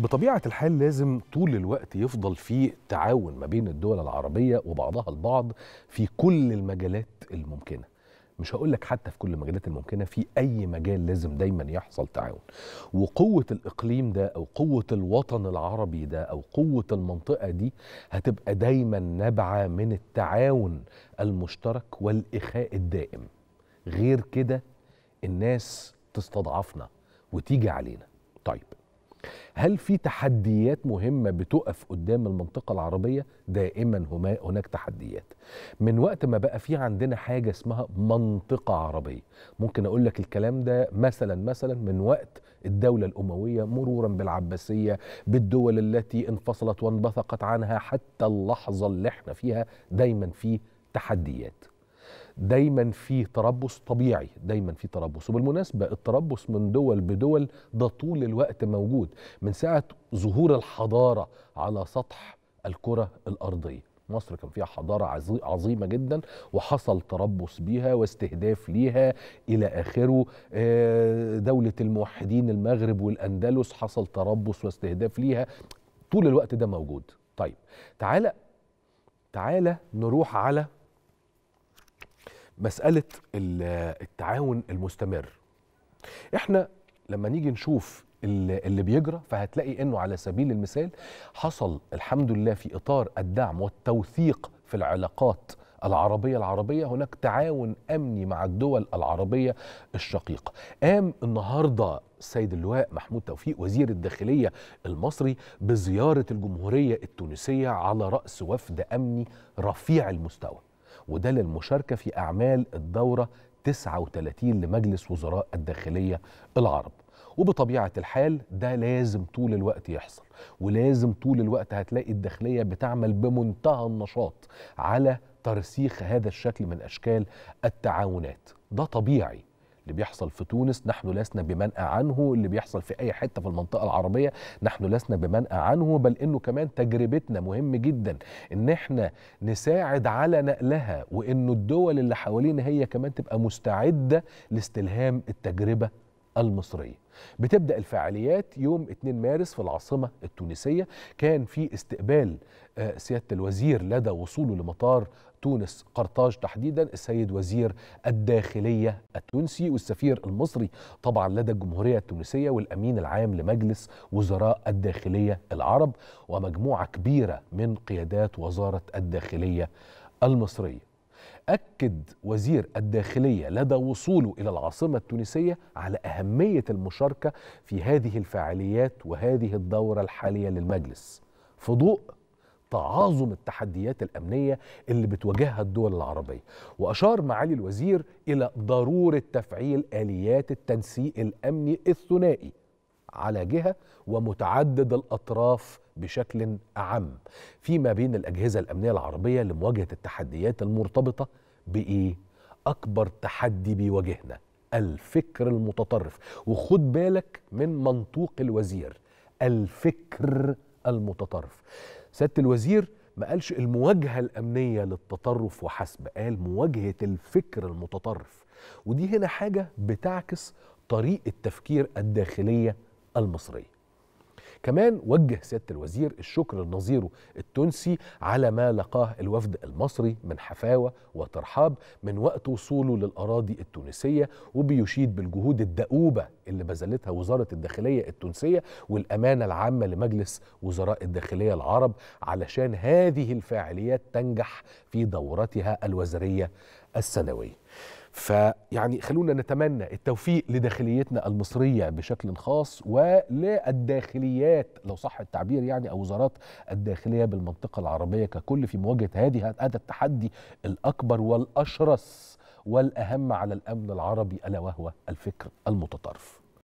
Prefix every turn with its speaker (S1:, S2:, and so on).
S1: بطبيعه الحال لازم طول الوقت يفضل في تعاون ما بين الدول العربيه وبعضها البعض في كل المجالات الممكنه مش هقول لك حتى في كل المجالات الممكنه في اي مجال لازم دايما يحصل تعاون وقوه الاقليم ده او قوه الوطن العربي ده او قوه المنطقه دي هتبقى دايما نابعه من التعاون المشترك والاخاء الدائم غير كده الناس تستضعفنا وتيجي علينا طيب هل في تحديات مهمه بتقف قدام المنطقه العربيه دائما هناك تحديات من وقت ما بقى في عندنا حاجه اسمها منطقه عربيه ممكن اقول لك الكلام ده مثلا مثلا من وقت الدولة الأموية مرورا بالعباسية بالدول التي انفصلت وانبثقت عنها حتى اللحظة اللي احنا فيها دايما في تحديات دايما في تربص طبيعي دايما في تربص وبالمناسبة التربص من دول بدول ده طول الوقت موجود من ساعة ظهور الحضارة على سطح الكرة الأرضية مصر كان فيها حضارة عظيمة جدا وحصل تربص بيها واستهداف ليها إلى آخره آه، دولة الموحدين المغرب والأندلس حصل تربص واستهداف ليها طول الوقت ده موجود طيب تعالى تعالى نروح على مساله التعاون المستمر احنا لما نيجي نشوف اللي بيجرى فهتلاقي انه على سبيل المثال حصل الحمد لله في اطار الدعم والتوثيق في العلاقات العربيه العربيه هناك تعاون امني مع الدول العربيه الشقيقه قام النهارده السيد اللواء محمود توفيق وزير الداخليه المصري بزياره الجمهوريه التونسيه على راس وفد امني رفيع المستوى وده للمشاركة في أعمال الدورة 39 لمجلس وزراء الداخلية العرب وبطبيعة الحال ده لازم طول الوقت يحصل ولازم طول الوقت هتلاقي الداخلية بتعمل بمنتهى النشاط على ترسيخ هذا الشكل من أشكال التعاونات ده طبيعي اللي بيحصل في تونس نحن لسنا بمنأى عنه اللي بيحصل في أي حتة في المنطقة العربية نحن لسنا بمنأى عنه بل إنه كمان تجربتنا مهم جدا إن إحنا نساعد على نقلها وإنه الدول اللي حوالينا هي كمان تبقى مستعدة لاستلهام التجربة المصرية بتبدأ الفعاليات يوم 2 مارس في العاصمة التونسية كان في استقبال آه، سيادة الوزير لدى وصوله لمطار تونس قرطاج تحديدا السيد وزير الداخلية التونسي والسفير المصري طبعا لدى الجمهورية التونسية والأمين العام لمجلس وزراء الداخلية العرب ومجموعة كبيرة من قيادات وزارة الداخلية المصرية أكد وزير الداخلية لدى وصوله إلى العاصمة التونسية على أهمية المشاركة في هذه الفعاليات وهذه الدورة الحالية للمجلس في ضوء تعاظم التحديات الأمنية اللي بتواجهها الدول العربية وأشار معالي الوزير إلى ضرورة تفعيل آليات التنسيق الأمني الثنائي على جهه ومتعدد الاطراف بشكل اعم فيما بين الاجهزه الامنيه العربيه لمواجهه التحديات المرتبطه بايه اكبر تحدي بيواجهنا الفكر المتطرف وخد بالك من منطوق الوزير الفكر المتطرف سياده الوزير ما قالش المواجهه الامنيه للتطرف وحسب قال مواجهه الفكر المتطرف ودي هنا حاجه بتعكس طريقه تفكير الداخليه المصريه كمان وجه سياده الوزير الشكر لنظيره التونسي على ما لقاه الوفد المصري من حفاوه وترحاب من وقت وصوله للاراضي التونسيه وبيشيد بالجهود الدؤوبه اللي بذلتها وزاره الداخليه التونسيه والامانه العامه لمجلس وزراء الداخليه العرب علشان هذه الفاعليات تنجح في دورتها الوزاريه السنويه. فيعني خلونا نتمنى التوفيق لداخليتنا المصرية بشكل خاص وللداخليات لو صح التعبير يعني أو وزارات الداخلية بالمنطقة العربية ككل في مواجهة هذه هذا التحدي الأكبر والأشرس والأهم على الأمن العربي ألا وهو الفكر المتطرف